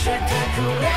spectacular.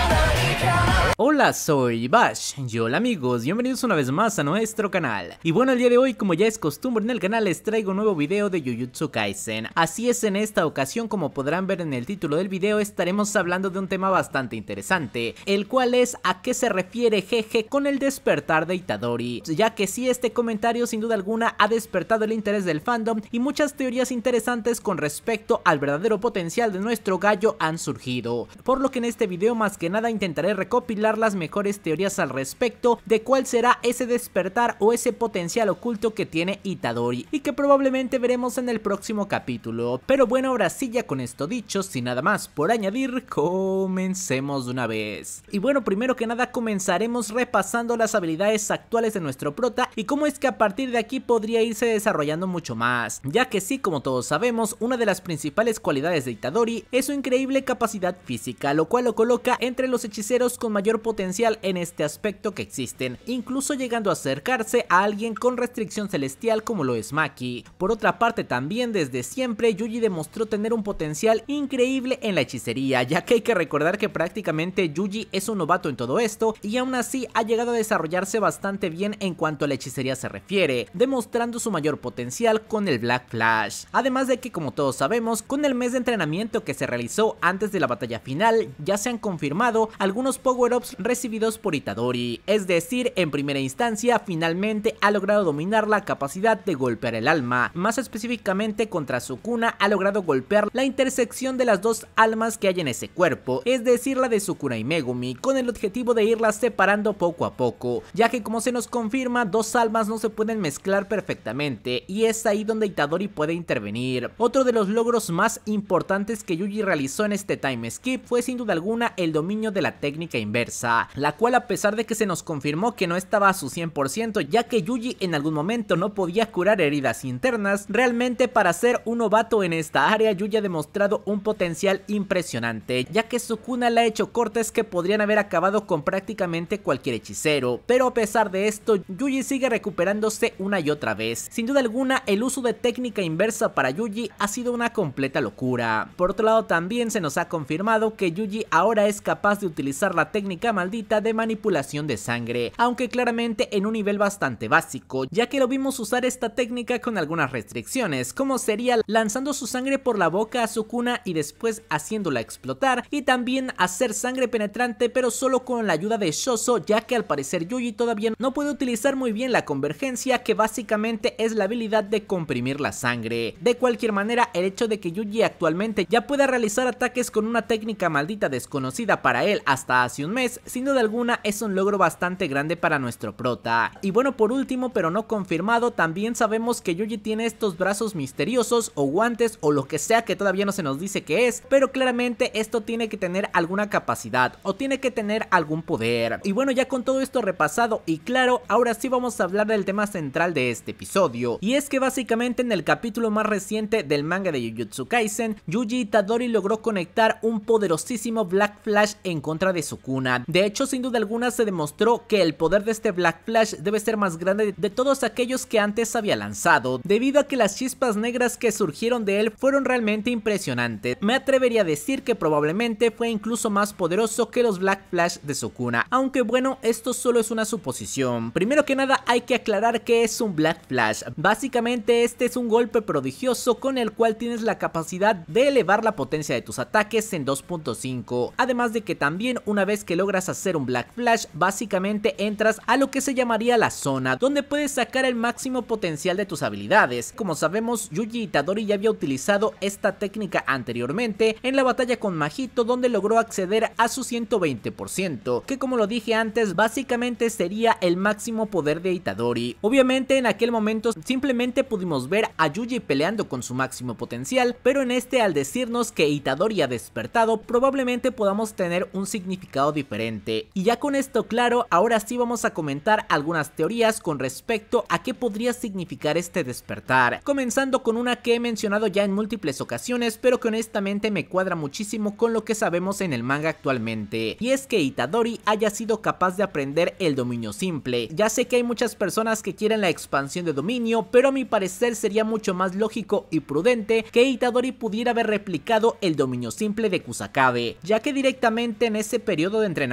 Hola, soy Bash. Y hola amigos, bienvenidos una vez más a nuestro canal. Y bueno, el día de hoy, como ya es costumbre en el canal, les traigo un nuevo video de Jujutsu Kaisen. Así es, en esta ocasión, como podrán ver en el título del video, estaremos hablando de un tema bastante interesante, el cual es a qué se refiere Jeje con el despertar de Itadori, ya que si sí, este comentario sin duda alguna ha despertado el interés del fandom y muchas teorías interesantes con respecto al verdadero potencial de nuestro gallo han surgido, por lo que en este video más que nada intentaré recopilar las mejores teorías al respecto de cuál será ese despertar o ese potencial oculto que tiene Itadori y que probablemente veremos en el próximo capítulo. Pero bueno, ahora sí ya con esto dicho, sin nada más por añadir, comencemos de una vez. Y bueno, primero que nada comenzaremos repasando las habilidades actuales de nuestro prota y cómo es que a partir de aquí podría irse desarrollando mucho más, ya que sí, como todos sabemos, una de las principales cualidades de Itadori es su increíble capacidad física, lo cual lo coloca entre los hechiceros con mayor potencial en este aspecto que existen, incluso llegando a acercarse a alguien con restricción celestial como lo es Maki. Por otra parte también desde siempre Yuji demostró tener un potencial increíble en la hechicería, ya que hay que recordar que prácticamente Yuji es un novato en todo esto y aún así ha llegado a desarrollarse bastante bien en cuanto a la hechicería se refiere, demostrando su mayor potencial con el Black Flash. Además de que como todos sabemos, con el mes de entrenamiento que se realizó antes de la batalla final, ya se han confirmado algunos power-ups recibidos por Itadori, es decir, en primera instancia finalmente ha logrado dominar la capacidad de golpear el alma, más específicamente contra Sukuna ha logrado golpear la intersección de las dos almas que hay en ese cuerpo, es decir la de Sukuna y Megumi, con el objetivo de irlas separando poco a poco, ya que como se nos confirma, dos almas no se pueden mezclar perfectamente y es ahí donde Itadori puede intervenir. Otro de los logros más importantes que Yuji realizó en este time skip fue sin duda alguna el dominio de la técnica inversa la cual a pesar de que se nos confirmó que no estaba a su 100% ya que Yuji en algún momento no podía curar heridas internas, realmente para ser un novato en esta área Yuji ha demostrado un potencial impresionante ya que su cuna le ha hecho cortes que podrían haber acabado con prácticamente cualquier hechicero, pero a pesar de esto Yuji sigue recuperándose una y otra vez, sin duda alguna el uso de técnica inversa para Yuji ha sido una completa locura, por otro lado también se nos ha confirmado que Yuji ahora es capaz de utilizar la técnica maldita de manipulación de sangre, aunque claramente en un nivel bastante básico, ya que lo vimos usar esta técnica con algunas restricciones, como sería lanzando su sangre por la boca a su cuna y después haciéndola explotar, y también hacer sangre penetrante pero solo con la ayuda de Shoso, ya que al parecer Yuji todavía no puede utilizar muy bien la convergencia, que básicamente es la habilidad de comprimir la sangre. De cualquier manera, el hecho de que Yuji actualmente ya pueda realizar ataques con una técnica maldita desconocida para él hasta hace un mes, pues, sin duda alguna, es un logro bastante grande para nuestro prota. Y bueno, por último, pero no confirmado, también sabemos que Yuji tiene estos brazos misteriosos o guantes o lo que sea que todavía no se nos dice que es, pero claramente esto tiene que tener alguna capacidad o tiene que tener algún poder. Y bueno, ya con todo esto repasado y claro, ahora sí vamos a hablar del tema central de este episodio. Y es que básicamente en el capítulo más reciente del manga de Jujutsu Kaisen, Yuji Itadori logró conectar un poderosísimo Black Flash en contra de Sukuna, de hecho, sin duda alguna se demostró que el poder de este Black Flash debe ser más grande de todos aquellos que antes había lanzado, debido a que las chispas negras que surgieron de él fueron realmente impresionantes. Me atrevería a decir que probablemente fue incluso más poderoso que los Black Flash de Sukuna, aunque bueno, esto solo es una suposición. Primero que nada hay que aclarar que es un Black Flash, básicamente este es un golpe prodigioso con el cual tienes la capacidad de elevar la potencia de tus ataques en 2.5, además de que también una vez que logras hacer un Black Flash, básicamente entras a lo que se llamaría la zona, donde puedes sacar el máximo potencial de tus habilidades. Como sabemos, Yuji Itadori ya había utilizado esta técnica anteriormente en la batalla con Majito, donde logró acceder a su 120%, que como lo dije antes, básicamente sería el máximo poder de Itadori. Obviamente en aquel momento simplemente pudimos ver a Yuji peleando con su máximo potencial, pero en este al decirnos que Itadori ha despertado, probablemente podamos tener un significado diferente y ya con esto claro, ahora sí vamos a comentar algunas teorías con respecto a qué podría significar este despertar. Comenzando con una que he mencionado ya en múltiples ocasiones, pero que honestamente me cuadra muchísimo con lo que sabemos en el manga actualmente. Y es que Itadori haya sido capaz de aprender el dominio simple. Ya sé que hay muchas personas que quieren la expansión de dominio, pero a mi parecer sería mucho más lógico y prudente que Itadori pudiera haber replicado el dominio simple de Kusakabe, ya que directamente en ese periodo de entrenamiento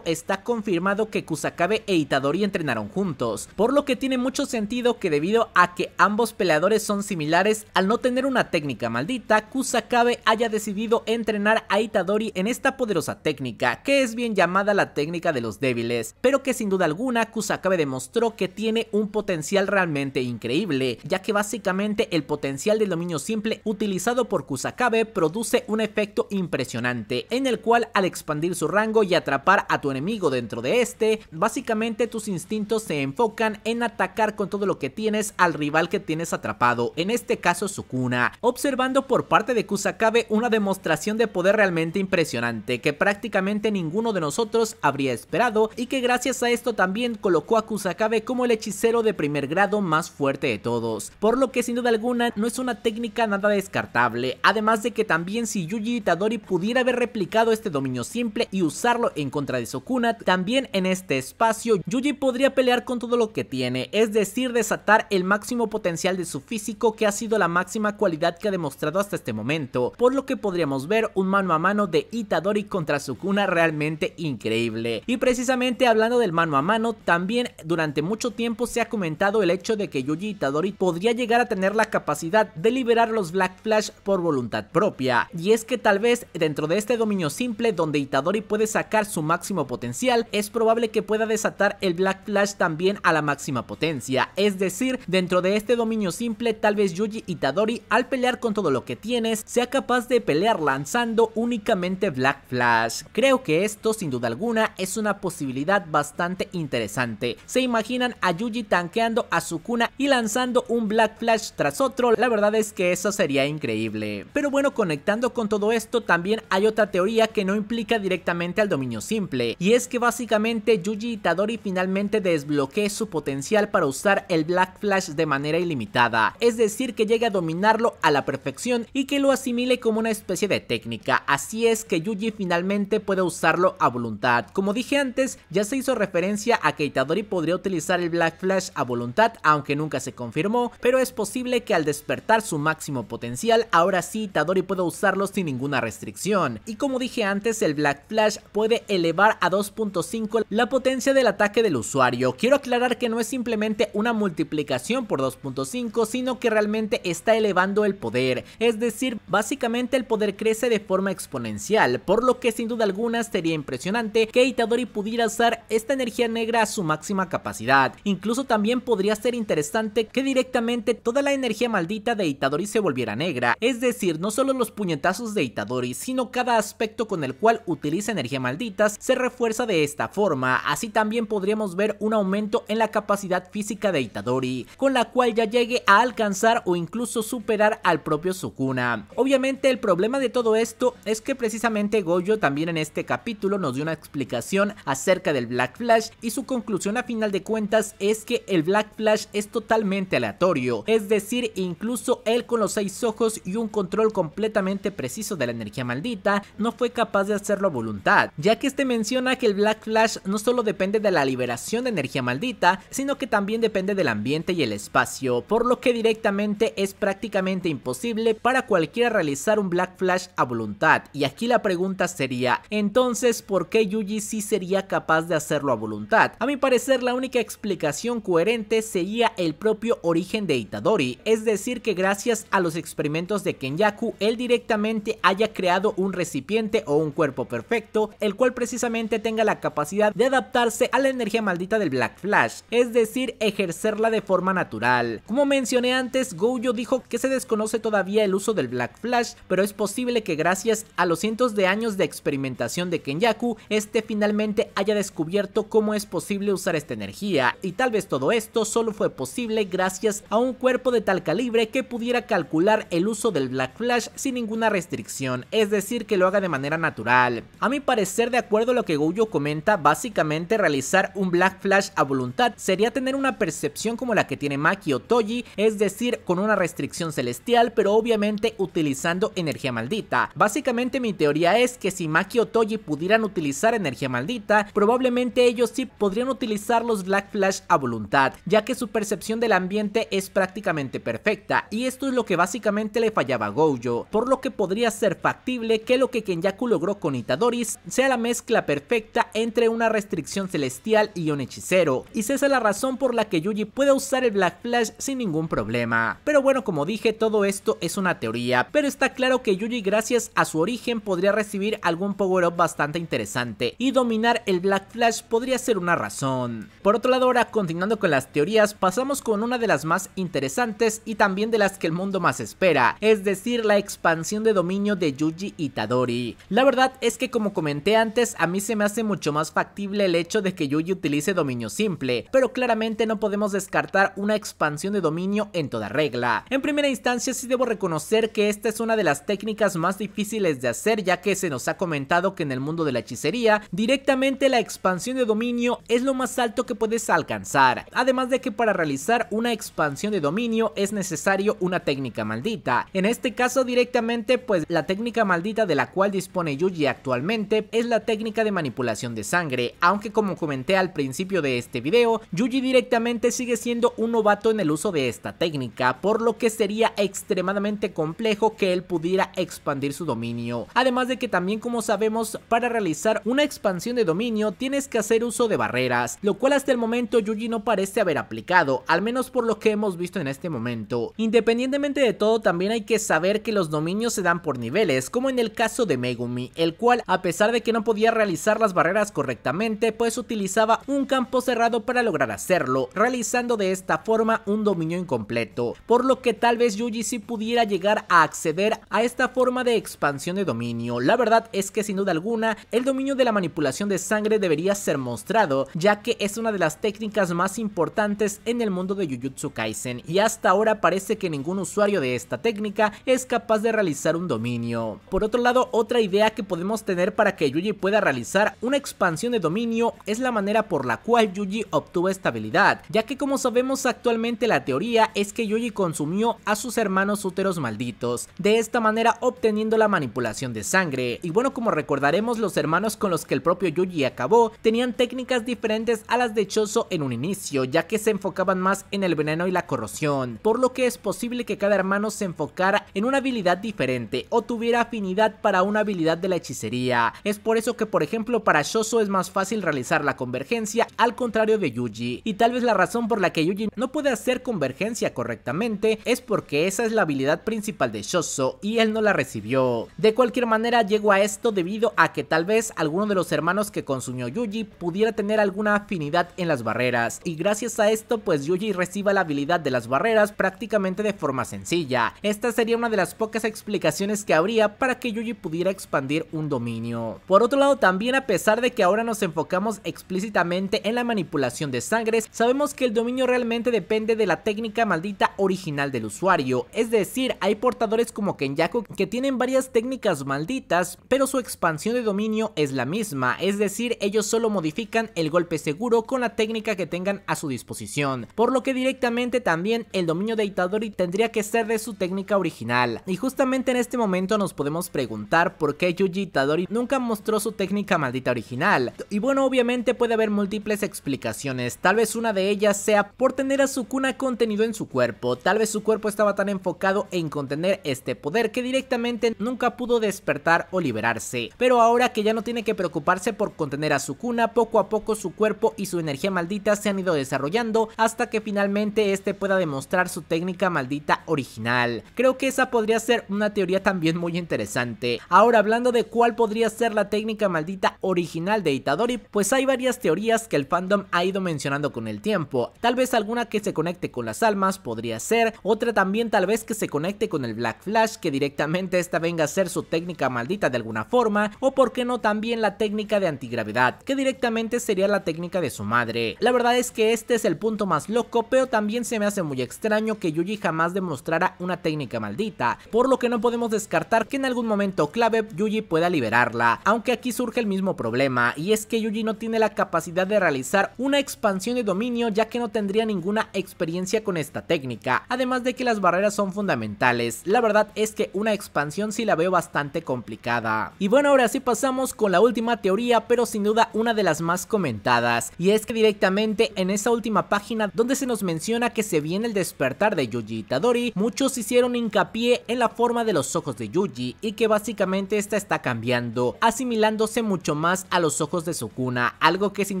está confirmado que Kusakabe e Itadori entrenaron juntos, por lo que tiene mucho sentido que debido a que ambos peleadores son similares, al no tener una técnica maldita, Kusakabe haya decidido entrenar a Itadori en esta poderosa técnica, que es bien llamada la técnica de los débiles, pero que sin duda alguna Kusakabe demostró que tiene un potencial realmente increíble, ya que básicamente el potencial del dominio simple utilizado por Kusakabe produce un efecto impresionante, en el cual al expandir su rango y atrapar a tu enemigo dentro de este, básicamente tus instintos se enfocan en atacar con todo lo que tienes al rival que tienes atrapado, en este caso Sukuna, observando por parte de Kusakabe una demostración de poder realmente impresionante que prácticamente ninguno de nosotros habría esperado y que gracias a esto también colocó a Kusakabe como el hechicero de primer grado más fuerte de todos, por lo que sin duda alguna no es una técnica nada descartable, además de que también si Yuji Itadori pudiera haber replicado este dominio simple y usarlo en en contra de Sukuna. También en este espacio, Yuji podría pelear con todo lo que tiene, es decir, desatar el máximo potencial de su físico que ha sido la máxima cualidad que ha demostrado hasta este momento, por lo que podríamos ver un mano a mano de Itadori contra Sukuna realmente increíble. Y precisamente hablando del mano a mano, también durante mucho tiempo se ha comentado el hecho de que Yuji Itadori podría llegar a tener la capacidad de liberar los Black Flash por voluntad propia, y es que tal vez dentro de este dominio simple donde Itadori puede sacar su máximo potencial, es probable que pueda desatar el Black Flash también a la máxima potencia. Es decir, dentro de este dominio simple, tal vez Yuji Itadori al pelear con todo lo que tienes, sea capaz de pelear lanzando únicamente Black Flash. Creo que esto, sin duda alguna, es una posibilidad bastante interesante. Se imaginan a Yuji tanqueando a su cuna y lanzando un Black Flash tras otro, la verdad es que eso sería increíble. Pero bueno, conectando con todo esto, también hay otra teoría que no implica directamente al dominio simple, y es que básicamente Yuji Itadori finalmente desbloquee su potencial para usar el Black Flash de manera ilimitada, es decir que llegue a dominarlo a la perfección y que lo asimile como una especie de técnica, así es que Yuji finalmente puede usarlo a voluntad. Como dije antes, ya se hizo referencia a que Itadori podría utilizar el Black Flash a voluntad, aunque nunca se confirmó, pero es posible que al despertar su máximo potencial, ahora sí Itadori pueda usarlo sin ninguna restricción. Y como dije antes, el Black Flash puede elevar a 2.5 la potencia del ataque del usuario. Quiero aclarar que no es simplemente una multiplicación por 2.5, sino que realmente está elevando el poder. Es decir, básicamente el poder crece de forma exponencial, por lo que sin duda alguna sería impresionante que Itadori pudiera usar esta energía negra a su máxima capacidad. Incluso también podría ser interesante que directamente toda la energía maldita de Itadori se volviera negra, es decir, no solo los puñetazos de Itadori, sino cada aspecto con el cual utiliza energía maldita se refuerza de esta forma, así también podríamos ver un aumento en la capacidad física de Itadori, con la cual ya llegue a alcanzar o incluso superar al propio Sukuna. Obviamente el problema de todo esto es que precisamente Goyo también en este capítulo nos dio una explicación acerca del Black Flash y su conclusión a final de cuentas es que el Black Flash es totalmente aleatorio, es decir, incluso él con los seis ojos y un control completamente preciso de la energía maldita no fue capaz de hacerlo a voluntad, ya que este menciona que el Black Flash no solo depende de la liberación de energía maldita, sino que también depende del ambiente y el espacio, por lo que directamente es prácticamente imposible para cualquiera realizar un Black Flash a voluntad. Y aquí la pregunta sería, entonces, ¿por qué Yuji sí sería capaz de hacerlo a voluntad? A mi parecer, la única explicación coherente sería el propio origen de Itadori, es decir que gracias a los experimentos de Kenyaku, él directamente haya creado un recipiente o un cuerpo perfecto, el cual precisamente tenga la capacidad de adaptarse a la energía maldita del Black Flash, es decir, ejercerla de forma natural. Como mencioné antes, Gojo dijo que se desconoce todavía el uso del Black Flash, pero es posible que gracias a los cientos de años de experimentación de Kenyaku, este finalmente haya descubierto cómo es posible usar esta energía, y tal vez todo esto solo fue posible gracias a un cuerpo de tal calibre que pudiera calcular el uso del Black Flash sin ninguna restricción, es decir, que lo haga de manera natural. A mi parecer, de acuerdo acuerdo lo que Gojo comenta, básicamente realizar un Black Flash a voluntad sería tener una percepción como la que tiene Maki o Toji, es decir, con una restricción celestial, pero obviamente utilizando energía maldita. Básicamente mi teoría es que si Maki o Toji pudieran utilizar energía maldita, probablemente ellos sí podrían utilizar los Black Flash a voluntad, ya que su percepción del ambiente es prácticamente perfecta, y esto es lo que básicamente le fallaba a Gojo, por lo que podría ser factible que lo que Kenyaku logró con Itadori sea la mezcla perfecta entre una restricción celestial y un hechicero, y esa es la razón por la que Yuji puede usar el Black Flash sin ningún problema. Pero bueno, como dije, todo esto es una teoría, pero está claro que Yuji gracias a su origen podría recibir algún power-up bastante interesante, y dominar el Black Flash podría ser una razón. Por otro lado, ahora continuando con las teorías, pasamos con una de las más interesantes y también de las que el mundo más espera, es decir, la expansión de dominio de Yuji Tadori. La verdad es que como comenté antes, a mí se me hace mucho más factible el hecho de que Yuji utilice dominio simple, pero claramente no podemos descartar una expansión de dominio en toda regla. En primera instancia sí debo reconocer que esta es una de las técnicas más difíciles de hacer ya que se nos ha comentado que en el mundo de la hechicería directamente la expansión de dominio es lo más alto que puedes alcanzar, además de que para realizar una expansión de dominio es necesario una técnica maldita, en este caso directamente pues la técnica maldita de la cual dispone Yugi actualmente es la técnica técnica de manipulación de sangre, aunque como comenté al principio de este video, Yuji directamente sigue siendo un novato en el uso de esta técnica, por lo que sería extremadamente complejo que él pudiera expandir su dominio. Además de que también como sabemos, para realizar una expansión de dominio tienes que hacer uso de barreras, lo cual hasta el momento Yuji no parece haber aplicado, al menos por lo que hemos visto en este momento. Independientemente de todo, también hay que saber que los dominios se dan por niveles, como en el caso de Megumi, el cual a pesar de que no podía realizar las barreras correctamente pues utilizaba un campo cerrado para lograr hacerlo, realizando de esta forma un dominio incompleto, por lo que tal vez Yuji si pudiera llegar a acceder a esta forma de expansión de dominio. La verdad es que sin duda alguna, el dominio de la manipulación de sangre debería ser mostrado, ya que es una de las técnicas más importantes en el mundo de Jujutsu Kaisen y hasta ahora parece que ningún usuario de esta técnica es capaz de realizar un dominio. Por otro lado, otra idea que podemos tener para que Yuji pueda realizar una expansión de dominio es la manera por la cual Yuji obtuvo estabilidad, ya que como sabemos actualmente la teoría es que Yuji consumió a sus hermanos úteros malditos, de esta manera obteniendo la manipulación de sangre. Y bueno, como recordaremos, los hermanos con los que el propio Yuji acabó tenían técnicas diferentes a las de Choso en un inicio, ya que se enfocaban más en el veneno y la corrosión, por lo que es posible que cada hermano se enfocara en una habilidad diferente o tuviera afinidad para una habilidad de la hechicería. Es por eso que por ejemplo para Shoso es más fácil realizar la convergencia al contrario de Yuji, y tal vez la razón por la que Yuji no puede hacer convergencia correctamente es porque esa es la habilidad principal de Shoso y él no la recibió. De cualquier manera llegó a esto debido a que tal vez alguno de los hermanos que consumió Yuji pudiera tener alguna afinidad en las barreras, y gracias a esto pues Yuji reciba la habilidad de las barreras prácticamente de forma sencilla. Esta sería una de las pocas explicaciones que habría para que Yuji pudiera expandir un dominio. Por otro lado también a pesar de que ahora nos enfocamos explícitamente en la manipulación de sangres, sabemos que el dominio realmente depende de la técnica maldita original del usuario, es decir, hay portadores como Kenyaku que tienen varias técnicas malditas, pero su expansión de dominio es la misma, es decir, ellos solo modifican el golpe seguro con la técnica que tengan a su disposición, por lo que directamente también el dominio de Itadori tendría que ser de su técnica original. Y justamente en este momento nos podemos preguntar por qué Yuji Itadori nunca mostró su técnica técnica maldita original. Y bueno, obviamente puede haber múltiples explicaciones, tal vez una de ellas sea por tener a su cuna contenido en su cuerpo, tal vez su cuerpo estaba tan enfocado en contener este poder que directamente nunca pudo despertar o liberarse, pero ahora que ya no tiene que preocuparse por contener a su cuna poco a poco su cuerpo y su energía maldita se han ido desarrollando hasta que finalmente este pueda demostrar su técnica maldita original. Creo que esa podría ser una teoría también muy interesante. Ahora hablando de cuál podría ser la técnica maldita original de Itadori, pues hay varias teorías que el fandom ha ido mencionando con el tiempo. Tal vez alguna que se conecte con las almas podría ser, otra también tal vez que se conecte con el Black Flash, que directamente esta venga a ser su técnica maldita de alguna forma, o por qué no también la técnica de antigravedad, que directamente sería la técnica de su madre. La verdad es que este es el punto más loco, pero también se me hace muy extraño que Yuji jamás demostrara una técnica maldita, por lo que no podemos descartar que en algún momento clave Yuji pueda liberarla, aunque aquí surge el mismo problema, y es que Yuji no tiene la capacidad de realizar una expansión de dominio ya que no tendría ninguna experiencia con esta técnica, además de que las barreras son fundamentales, la verdad es que una expansión sí la veo bastante complicada. Y bueno, ahora sí pasamos con la última teoría, pero sin duda una de las más comentadas, y es que directamente en esa última página donde se nos menciona que se viene el despertar de Yuji Tadori muchos hicieron hincapié en la forma de los ojos de Yuji y que básicamente esta está cambiando, asimilando mucho más a los ojos de Sukuna, algo que sin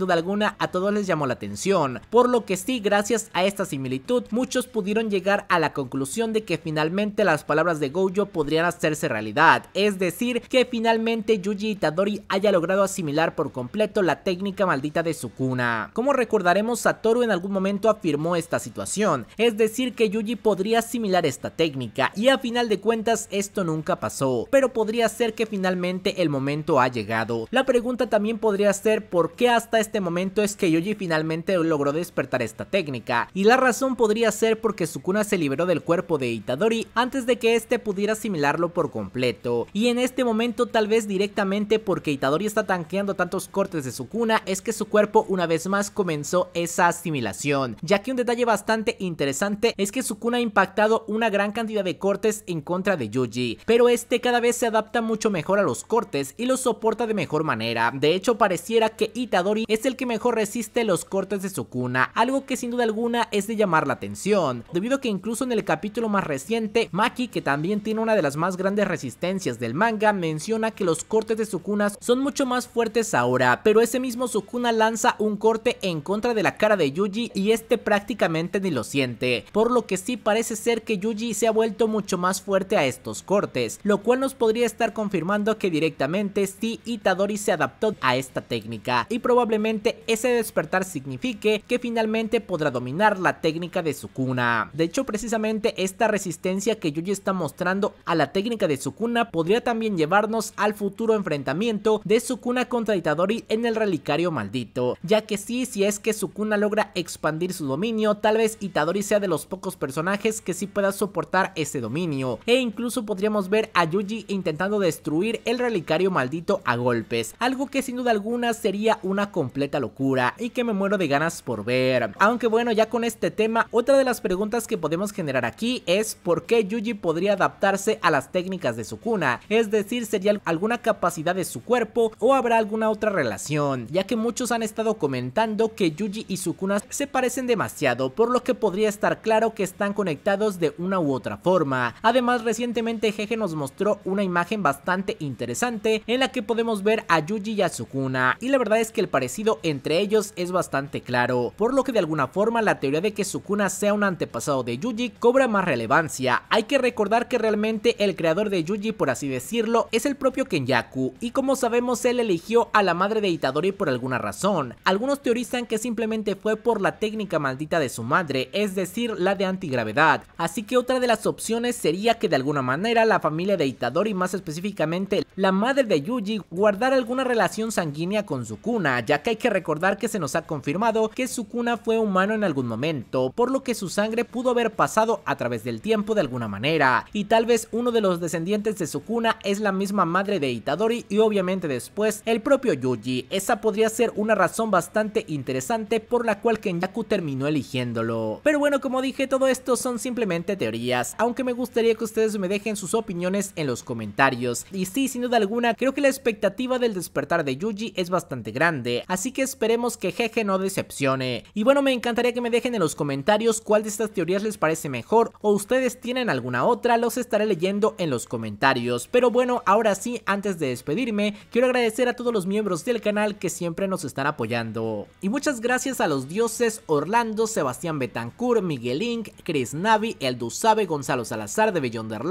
duda alguna a todos les llamó la atención, por lo que sí, gracias a esta similitud, muchos pudieron llegar a la conclusión de que finalmente las palabras de Gojo podrían hacerse realidad, es decir, que finalmente Yuji Itadori haya logrado asimilar por completo la técnica maldita de Sukuna. Como recordaremos, Satoru en algún momento afirmó esta situación, es decir que Yuji podría asimilar esta técnica, y a final de cuentas esto nunca pasó, pero podría ser que finalmente el momento ha llegado. La pregunta también podría ser por qué hasta este momento es que Yuji finalmente logró despertar esta técnica, y la razón podría ser porque Sukuna se liberó del cuerpo de Itadori antes de que este pudiera asimilarlo por completo, y en este momento tal vez directamente porque Itadori está tanqueando tantos cortes de Sukuna es que su cuerpo una vez más comenzó esa asimilación, ya que un detalle bastante interesante es que Sukuna ha impactado una gran cantidad de cortes en contra de Yuji, pero este cada vez se adapta mucho mejor a los cortes y los soporta de mejor manera. De hecho, pareciera que Itadori es el que mejor resiste los cortes de Sukuna, algo que sin duda alguna es de llamar la atención, debido a que incluso en el capítulo más reciente, Maki, que también tiene una de las más grandes resistencias del manga, menciona que los cortes de Sukuna son mucho más fuertes ahora, pero ese mismo Sukuna lanza un corte en contra de la cara de Yuji y este prácticamente ni lo siente, por lo que sí parece ser que Yuji se ha vuelto mucho más fuerte a estos cortes, lo cual nos podría estar confirmando que directamente sí Itadori se adaptó a esta técnica y probablemente ese despertar signifique que finalmente podrá dominar la técnica de Sukuna. De hecho, precisamente esta resistencia que Yuji está mostrando a la técnica de Sukuna podría también llevarnos al futuro enfrentamiento de Sukuna contra Itadori en el relicario maldito, ya que sí, si es que Sukuna logra expandir su dominio, tal vez Itadori sea de los pocos personajes que sí pueda soportar ese dominio, e incluso podríamos ver a Yuji intentando destruir el relicario maldito a golpes, algo que sin duda alguna sería una completa locura y que me muero de ganas por ver. Aunque bueno, ya con este tema, otra de las preguntas que podemos generar aquí es por qué Yuji podría adaptarse a las técnicas de Sukuna, es decir, sería alguna capacidad de su cuerpo o habrá alguna otra relación, ya que muchos han estado comentando que Yuji y Sukuna se parecen demasiado, por lo que podría estar claro que están conectados de una u otra forma. Además, recientemente Jeje nos mostró una imagen bastante interesante en la que podemos ver a Yuji y a Sukuna, y la verdad es que el parecido entre ellos es bastante claro, por lo que de alguna forma la teoría de que Sukuna sea un antepasado de Yuji cobra más relevancia. Hay que recordar que realmente el creador de Yuji, por así decirlo, es el propio Kenyaku, y como sabemos él eligió a la madre de Itadori por alguna razón. Algunos teorizan que simplemente fue por la técnica maldita de su madre, es decir, la de antigravedad. Así que otra de las opciones sería que de alguna manera la familia de Itadori, más específicamente la madre de Yuji, guardar alguna relación sanguínea con Sukuna, ya que hay que recordar que se nos ha confirmado que Sukuna fue humano en algún momento, por lo que su sangre pudo haber pasado a través del tiempo de alguna manera, y tal vez uno de los descendientes de Sukuna es la misma madre de Itadori y obviamente después el propio Yuji, esa podría ser una razón bastante interesante por la cual Kenyaku terminó eligiéndolo. Pero bueno, como dije, todo esto son simplemente teorías, aunque me gustaría que ustedes me dejen sus opiniones en los comentarios, y sí, sin duda alguna, creo que la expectativa expectativa del despertar de Yuji es bastante grande, así que esperemos que Jeje no decepcione. Y bueno, me encantaría que me dejen en los comentarios cuál de estas teorías les parece mejor o ustedes tienen alguna otra, los estaré leyendo en los comentarios. Pero bueno, ahora sí, antes de despedirme, quiero agradecer a todos los miembros del canal que siempre nos están apoyando. Y muchas gracias a los dioses Orlando, Sebastián Betancourt, Miguel Inc., Chris Navi, Eldu Gonzalo Salazar de Beyonder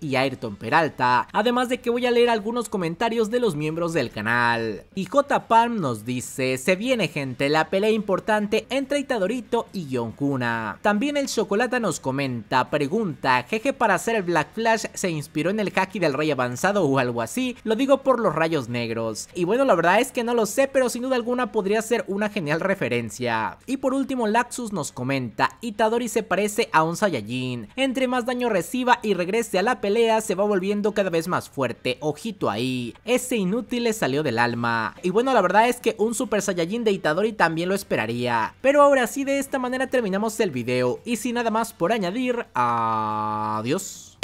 y Ayrton Peralta. Además de que voy a leer algunos comentarios de los miembros del canal. Y J Palm nos dice, se viene gente, la pelea importante entre Itadorito y Yonkuna. También el Chocolata nos comenta, pregunta, jeje para hacer el Black Flash se inspiró en el haki del rey avanzado o algo así, lo digo por los rayos negros. Y bueno, la verdad es que no lo sé, pero sin duda alguna podría ser una genial referencia. Y por último, Laxus nos comenta, Itadori se parece a un Saiyajin. Entre más daño reciba y regrese a la pelea, se va volviendo cada vez más fuerte, ojito ahí. Ese inútil le salió del alma. Y bueno, la verdad es que un Super Saiyajin de Itadori también lo esperaría. Pero ahora sí, de esta manera terminamos el video. Y sin nada más por añadir, adiós.